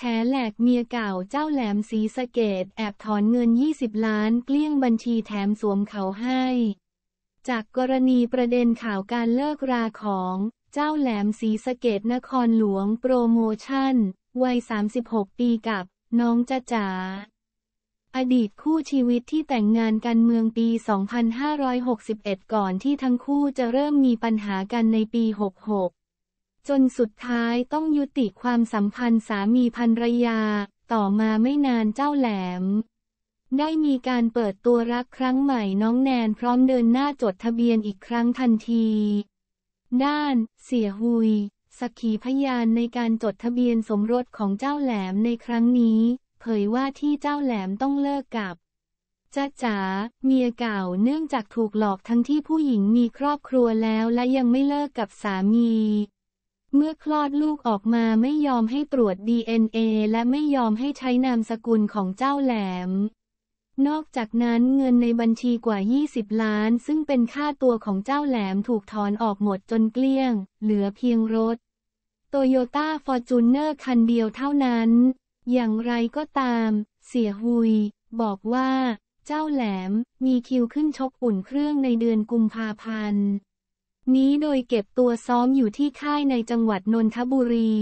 แฉแหลกเมียเก่าเจ้าแหลมสีสะเกดแอบถอนเงิน 20 ล้านเกลี้ยงบัญชีแถมสวมเขาให้ จากกรณีประเด็นข่าวการเลิกราของ เจ้าแหลมสีสะเกดนครหลวงโปรโมชั่น วัย 36 ปีกับ น้องจ้าจ๋าอดีตคู่ชีวิตที่แต่งงานกันเมืองปี 2561 ก่อนที่ทั้งคู่จะเริ่มมีปัญหากันในปี 66จนสุดท้ายต้องยุติความสัมพันธ์สามีภรรยา ต่อมาไม่นานเจ้าแหลม ได้มีการเปิดตัวรักครั้งใหม่น้องแนนพร้อมเดินหน้าจดทะเบียนอีกครั้งทันทีด้านเสียหุยสักขีพยานในการจดทะเบียนสมรสของเจ้าแหลมในครั้งนี้ เผยว่าที่เจ้าแหลมต้องเลิกกับจ้าจ๋าเมียเก่าเนื่องจากถูกหลอกทั้งที่ผู้หญิงมีครอบครัวแล้วและยังไม่เลิกกับสามีเมื่อคลอดลูกออกมาไม่ยอมให้ตรวจ DNA และไม่ยอมให้ใช้นามสกุลของเจ้าแหลม นอกจากนั้นเงินในบัญชีกว่า 20 ล้านซึ่งเป็นค่าตัวของเจ้าแหลมถูกถอนออกหมดจนเกลี้ยง เหลือเพียงรถ โตโยต้า ฟอร์จูเนอร์คันเดียวเท่านั้น อย่างไรก็ตาม เสียฮุย บอกว่า เจ้าแหลมมีคิวขึ้นชกอุ่นเครื่องในเดือนกุมภาพันธ์นี้โดยเก็บตัวซ้อมอยู่ที่ค่ายในจังหวัดนนทบุรี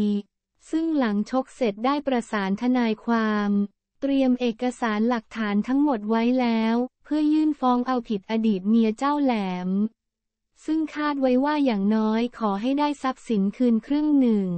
ซึ่งหลังชกเสร็จได้ประสานทนายความ เตรียมเอกสารหลักฐานทั้งหมดไว้แล้ว เพื่อยื่นฟ้องเอาผิดอดีตเมียเจ้าแหลม ซึ่งคาดไว้ว่าอย่างน้อยขอให้ได้ทรัพย์สินคืนครึ่งหนึ่ง